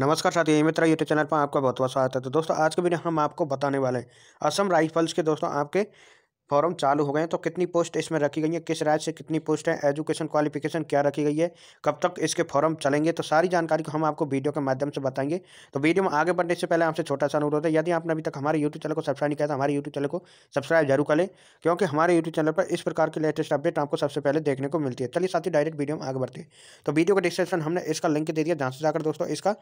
नमस्कार साथी मित्र YouTube channel पर आपका बहुत बहुत स्वागत है तो दोस्तों आज के वीडियो हम आपको बताने वाले हैं असम राइफल्स के दोस्तों आपके फॉर्म चालू हो गए हैं तो कितनी पोस्ट इसमें रखी गई है किस राज्य से कितनी पोस्ट है एजुकेशन क्वालिफिकेशन क्या रखी गई है कब तक इसके फॉर्म चलेंगे तो सारी जानकारी को हम आपको वीडियो के माध्यम से बताएंगे तो वीडियो में आगे बढ़ने से पहले आपसे छोटा सा अनुरोध है यदि आपने अभी तक हमारे यूट्यूब चैनल को सब्सक्राइब नहीं किया तो हमारे यूट्यूब चैनल को सब्सक्राइब जरूर करें क्योंकि हमारे यूट्यूब चैनल पर इस प्रकार की लेटेस्ट अपडेट आपको सबसे पहले देखने को मिलती है चलिए साथ ही डायरेक्ट वीडियो में आगे बढ़ते हैं तो वीडियो को डिस्क्रिप्शन हमने इसका लिंक दे दिया जहाँ से जाकर दोस्तों इसका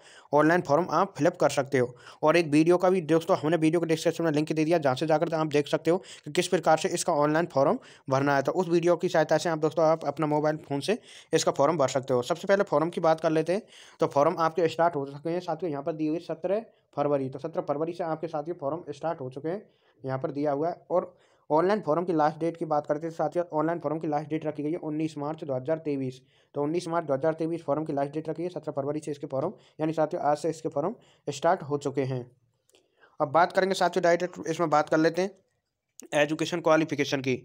ऑनलाइन फॉर्म आप फिलअप कर सकते हो और एक वीडियो का भी दोस्तों हमने वीडियो को डिस्क्रिप्शन में लिंक दे दिया जहाँ से जाकर आप देख सकते हो कि किस प्रकार से इसका ऑनलाइन फॉर्म भरना है तो उस वीडियो की सहायता से आप दोस्तों आप अपना मोबाइल फ़ोन से इसका फॉर्म भर सकते हो सबसे पहले फॉर्म की बात कर लेते हैं तो फॉर्म आपके स्टार्ट हो चुके हैं साथियों यहाँ पर दी हुई सत्रह फरवरी तो सत्रह फरवरी से आपके साथ फॉर्म स्टार्ट हो चुके हैं यहाँ पर दिया हुआ है और ऑनलाइन फॉर्म की लास्ट डेट की बात करते हैं साथियों ऑनलाइन फॉर्म की लास्ट डेट रखी गई है उन्नीस मार्च दो हज़ार तेईस तो उन्नीस मार्च दो हज़ार तेईस फॉर्म की लास्ट डेट रखी है सत्रह फरवरी से इसके फॉर्म यानी साथियों आज से इसके फॉर्म स्टार्ट हो चुके हैं अब बात करेंगे साथियों डायरेक्ट इसमें बात कर लेते हैं एजुकेशन क्वालिफिकेशन की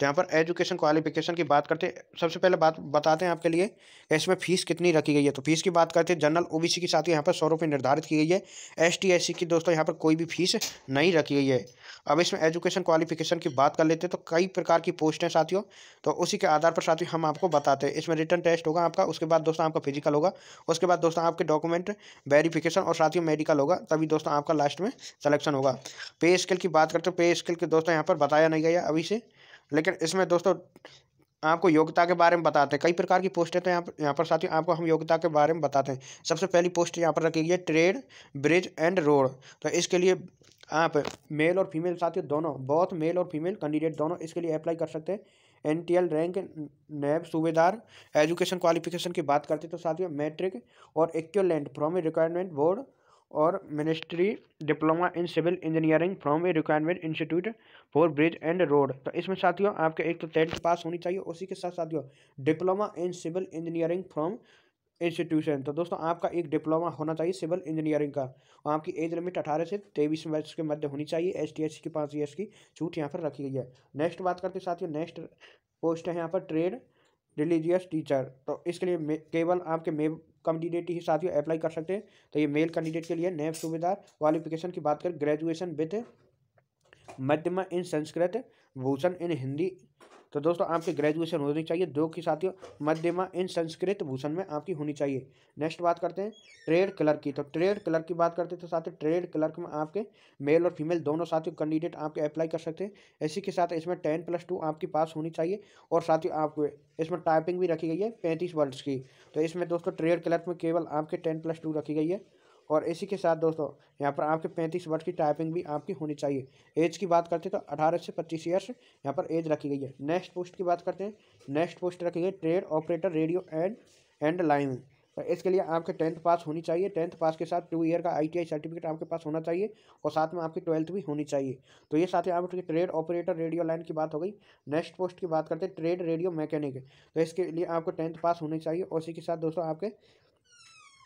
जहाँ पर एजुकेशन क्वालिफिकेशन की बात करते सबसे पहले बात बताते हैं आपके लिए इसमें फीस कितनी रखी गई है तो फीस की बात करते हैं जनरल ओबीसी के साथ यहाँ पर सौ रुपये निर्धारित की गई है एस टी एस सी की दोस्तों यहाँ पर कोई भी फीस नहीं रखी गई है अब इसमें एजुकेशन क्वालिफिकेशन की बात कर लेते हैं तो कई प्रकार की पोस्ट हैं साथियों तो उसी के आधार पर साथियों हम आपको बताते हैं इसमें रिटर्न टेस्ट होगा आपका उसके बाद दोस्तों आपका फिजिकल होगा उसके बाद दोस्तों आपके डॉक्यूमेंट वेरिफिकेशन और साथियों मेडिकल होगा तभी दोस्तों आपका लास्ट में सलेक्शन होगा पे स्केल की बात करते हैं पे स्केल के दोस्तों यहाँ पर बताया नहीं गया अभी से लेकिन इसमें दोस्तों आपको योग्यता के बारे में बताते हैं कई प्रकार की पोस्टें तो यहाँ पर यहाँ पर साथियों आपको हम योग्यता के बारे में बताते हैं सबसे पहली पोस्ट यहाँ पर रखी गई है ट्रेड ब्रिज एंड रोड तो इसके लिए आप मेल और फीमेल साथियों दोनों बहुत मेल और फीमेल कैंडिडेट दोनों इसके लिए अप्लाई कर सकते हैं एन टी एल रैंक नैब सूबेदार एजुकेशन क्वालिफिकेशन की बात करते तो साथियों मैट्रिक और एक्ट फ्रॉम रिक्वायरमेंट बोर्ड और ministry diploma in civil engineering from a requirement institute for bridge and road तो इसमें साथियों आपके एक तो टेंथ पास होनी चाहिए उसी के साथ साथियों diploma in civil engineering from institution तो दोस्तों आपका एक डिप्लोमा होना चाहिए सिविल इंजीनियरिंग का और आपकी एज लिमिट अठारह से तेईस वर्ष के मध्य होनी चाहिए एस टी एस की पाँच ईयर्स की छूट यहाँ पर रखी गई है नेक्स्ट बात करते साथियों नेक्स्ट पोस्ट है यहाँ पर ट्रेड रिलीजियस टीचर तो इसके लिए केवल आपके मे कैंडिडेट ही साथियों अप्लाई कर सकते हैं तो ये मेल कैंडिडेट के लिए नए सूबेदार क्वालिफिकेशन की बात करें ग्रेजुएशन विथ मध्यमा इन संस्कृत भूषण इन हिंदी तो दोस्तों आपकी ग्रेजुएशन होनी चाहिए दो की साथियों मध्यमा इन संस्कृत भूषण में आपकी होनी चाहिए नेक्स्ट बात करते हैं ट्रेड क्लर्क की तो ट्रेड क्लर्क की बात करते हैं तो ही ट्रेड क्लर्क में आपके मेल और फीमेल दोनों साथियों कैंडिडेट आपके अप्लाई कर सकते हैं इसी के साथ इसमें टेन प्लस टू आपकी पास होनी चाहिए और साथ ही आपको इसमें टाइपिंग भी रखी गई है पैंतीस वर्ड्स की तो इसमें दोस्तों ट्रेड क्लर्क में केवल आपके टेन प्लस टू रखी गई है और इसी के साथ दोस्तों यहाँ पर आपके पैंतीस वर्ष की टाइपिंग भी आपकी होनी चाहिए एज की बात करते हैं तो अठारह से पच्चीस ईयर्स यहाँ पर एज रखी गई है नेक्स्ट पोस्ट की बात करते हैं नेक्स्ट पोस्ट रखी गई trade operator radio and and line इसके लिए आपके टेंथ पास होनी चाहिए टेंथ पास के साथ टू ईयर का आईटीआई सर्टिफिकेट आपके पास होना चाहिए और साथ में आपकी ट्वेल्थ भी होनी चाहिए तो ये साथ ही आपके ट्रेड ऑपरेटर रेडियो लाइन की बात हो गई नेक्स्ट पोस्ट की बात करते हैं ट्रेड रेडियो मैकेनिक तो इसके लिए आपको टेंथ पास होनी चाहिए और इसी के साथ दोस्तों आपके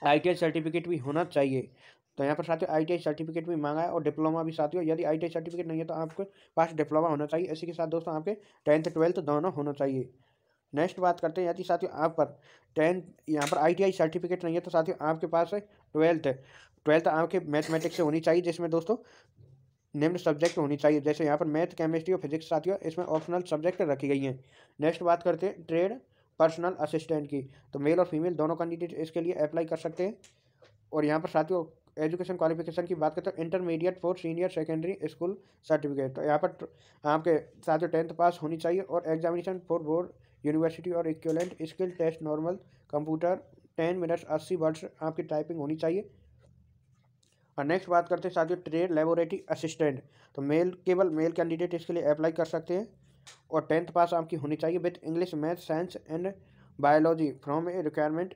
आई सर्टिफिकेट भी होना चाहिए तो यहाँ पर साथियों आई सर्टिफिकेट भी मांगा है और डिप्लोमा भी साथियों यदि आई सर्टिफिकेट नहीं है तो आपके पास डिप्लोमा होना चाहिए इसी के साथ दोस्तों आपके टेंथ ट्वेल्थ दोनों होना चाहिए नेक्स्ट बात करते हैं यदि साथियों आप पर टेंथ यहाँ पर आई सर्टिफिकेट नहीं है तो साथियों आपके पास है ट्वेल्थ ट्वेल्थ आपके मैथमेटिक्स से होनी चाहिए जिसमें दोस्तों निम्न सब्जेक्ट होनी चाहिए जैसे यहाँ पर मैथ केमिस्ट्री और फिजिक्स साथियों इसमें ऑप्शनल सब्जेक्ट रखी गई हैं नेक्स्ट बात करते हैं ट्रेड पर्सनल असिस्टेंट की तो मेल और फीमेल दोनों कैंडिडेट इसके लिए अप्लाई कर सकते हैं और यहाँ पर साथियों एजुकेशन क्वालिफिकेशन की बात करते हैं intermediate for senior secondary school certificate तो यहाँ पर आपके साथियों टेंथ पास होनी चाहिए और एग्जामिनेशन फॉर बोर्ड यूनिवर्सिटी और equivalent skill test normal computer ten minutes अस्सी वर्ड्स आपकी टाइपिंग होनी चाहिए और नेक्स्ट बात करते हैं साथियों ट्रेड लेबोरेटरी असिस्टेंट तो मेल केवल मेल कैंडिडेट इसके लिए अप्लाई कर सकते हैं और टेंथ पास आपकी होनी चाहिए with English math science and biology from a requirement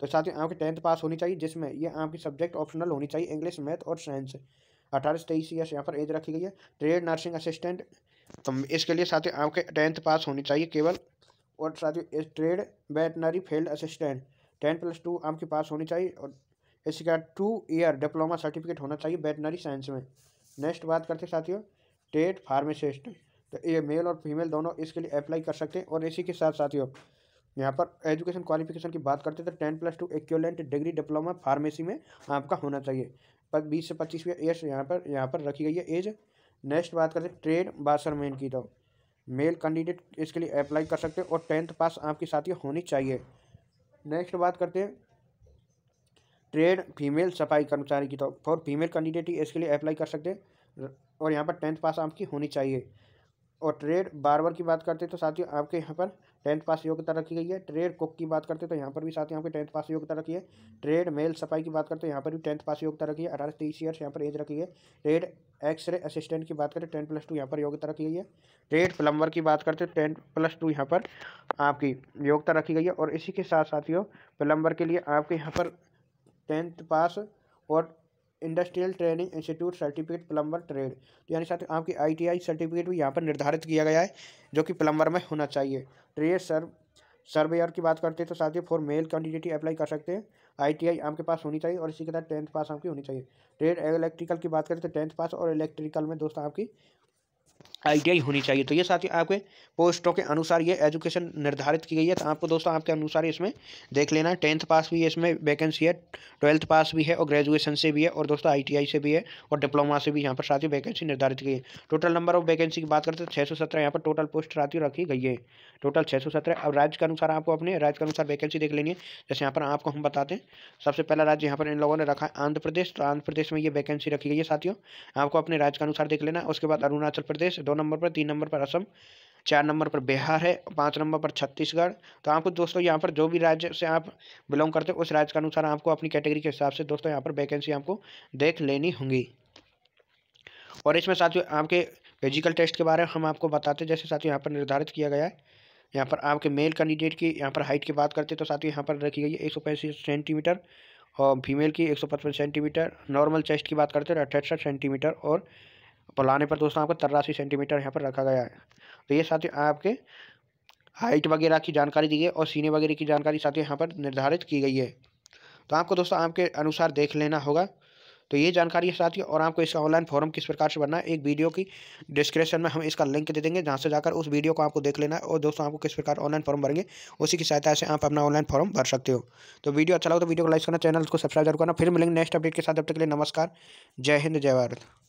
तो साथ ही आपकी टेंथ पास होनी चाहिए जिसमें ये आपकी सब्जेक्ट ऑप्शनल होनी चाहिए इंग्लिश मैथ और साइंस अठारह से तेईस ईयर्स यहाँ पर एज रखी गई है ट्रेड नर्सिंग असिस्टेंट तो इसके लिए साथ ही आपके टेंथ पास होनी चाहिए केवल और साथ ही trade veterinary field assistant tenth plus two आपकी पास होनी चाहिए और इसके बाद टू ईयर डिप्लोमा सर्टिफिकेट होना चाहिए वेटनरी साइंस में नेक्स्ट बात करते साथियों ट्रेड फार्मासिस्ट तो ये मेल और फीमेल दोनों इसके लिए अप्लाई कर सकते हैं और इसी के साथ साथियों यहाँ पर एजुकेशन क्वालिफिकेशन की बात करते हैं तो ten plus two act degree diploma pharmacy में आपका होना चाहिए पर बीस से पच्चीसवीं एज यहाँ पर यहाँ पर रखी गई है एज नेक्स्ट बात करते हैं ट्रेड बासरमैन की तो मेल कैंडिडेट इसके लिए अप्लाई कर सकते हैं और टेंथ पास आपके साथ ही होनी चाहिए नेक्स्ट बात करते हैं ट्रेड फीमेल सफाई कर्मचारी की तो फॉर फीमेल कैंडिडेट ही इसके लिए अप्लाई कर सकते हैं और यहाँ पर टेंथ पास आपकी होनी चाहिए और ट्रेड बारबर की बात करते हैं तो साथियों आपके यहाँ पर टेंथ पास योग्यता रखी गई है ट्रेड कुक की बात करते हैं तो यहाँ पर भी साथियों आपके टेंथ पास योग्यता रखी है ट्रेड मेल सफाई की बात करते हैं यहाँ पर भी टेंथ पास योग्यता रखी है अठारह तीस ईयर्स यहाँ पर एज रखी है ट्रेड एक्सरे असिस्टेंट की बात करें टेंथ प्लस टू यहाँ पर योग्यता रखी गई है ट्रेड प्लम्बर की बात करते हैं टेंथ प्लस टू यहाँ पर आपकी योग्यता रखी गई है और इसी के साथ साथियों प्लम्बर के लिए आपके यहाँ पर टेंथ पास और industrial training institute certificate plumber trade तो यानी साथ आपकी आईटीआई सर्टिफिकेट भी यहाँ पर निर्धारित किया गया है जो कि प्लम्बर में होना चाहिए ट्रेड तो सर्व सर्वेयर की बात करते हैं तो साथ ही फॉर मेल कैंडिडेट अप्लाई कर सकते हैं आईटीआई आपके पास होनी चाहिए और इसी के साथ टेंथ पास आपकी होनी चाहिए ट्रेड इलेक्ट्रिकल की बात करें तो टेंथ पास और इलेक्ट्रिकल में दोस्तों आपकी आईटीआई होनी चाहिए तो ये साथियों आपके पोस्टों के अनुसार ये एजुकेशन निर्धारित की गई है तो आपको दोस्तों आपके अनुसार इसमें देख लेना टेंथ पास भी है इसमें वैकेंसी है ट्वेल्थ पास भी है और ग्रेजुएशन से भी है और दोस्तों आईटीआई से भी है और डिप्लोमा से भी यहाँ पर साथियों वैकेंसी निर्धारित की गई है टोटल नंबर ऑफ वैकेंसी की बात करते हैं छः सौ सत्रह यहाँ पर टोटल पोस्ट साथियों रखी गई है टोटल छः सौ सत्रह अब राज्य के अनुसार आपको अपने राज्य के अनुसार वैकेंसी देख लेनी है जैसे यहाँ पर आपको हम बताते हैं सबसे पहला राज्य यहाँ पर इन लोगों ने रखा है आंध्र प्रदेश तो आंध्र प्रदेश में ये वैकेंसी रखी गई है साथियों आपको अपने राज्य के अनुसार देख लेना उसके बाद अरुणाचल प्रदेश दोनों नंबर पर तीन नंबर पर असम चार नंबर पर बिहार है पाँच नंबर पर छत्तीसगढ़ तो आपको दोस्तों यहाँ पर जो भी राज्य से आप बिलोंग करते हो उस राज्य के अनुसार आपको अपनी कैटेगरी के हिसाब से दोस्तों यहाँ पर वैकेंसी आपको देख लेनी होंगी और इसमें साथियों आपके फिजिकल टेस्ट के बारे में हम आपको बताते हैं जैसे साथियों यहाँ पर निर्धारित किया गया है यहाँ पर आपके मेल कैंडिडेट की यहाँ पर हाइट की बात करते हैं तो साथियों यहाँ पर रखी गई है एक सेंटीमीटर और फीमेल की एक सेंटीमीटर नॉर्मल चेस्ट की बात करते हैं तो अठहत्तर सेंटीमीटर और पलाने पर दोस्तों आपका तिरासी सेंटीमीटर यहाँ पर रखा गया है तो ये साथ ही आपके हाइट वगैरह की जानकारी दी गई और सीने वगैरह की जानकारी साथ ही यहाँ पर निर्धारित की गई है तो आपको दोस्तों आपके अनुसार देख लेना होगा तो ये जानकारी है साथ ही और आपको इसका ऑनलाइन फॉर्म किस प्रकार से भरना है एक वीडियो की डिस्क्रिप्शन में हम इसका लिंक दे देंगे जहाँ से जाकर उस वीडियो को आपको देख लेना है और दोस्तों आपको किस प्रकार ऑनलाइन फॉर्म भरेंगे उसी की सहायता से आप अपना ऑनलाइन फॉर्म भर सकते हो तो वीडियो अच्छा लगा तो वीडियो को लाइक करना चैनल को सब्सक्राइब जरूर करना फिर मिलेंगे नेक्स्ट अपडेट के साथ अब तक के लिए नमस्कार जय हिंद जय भारत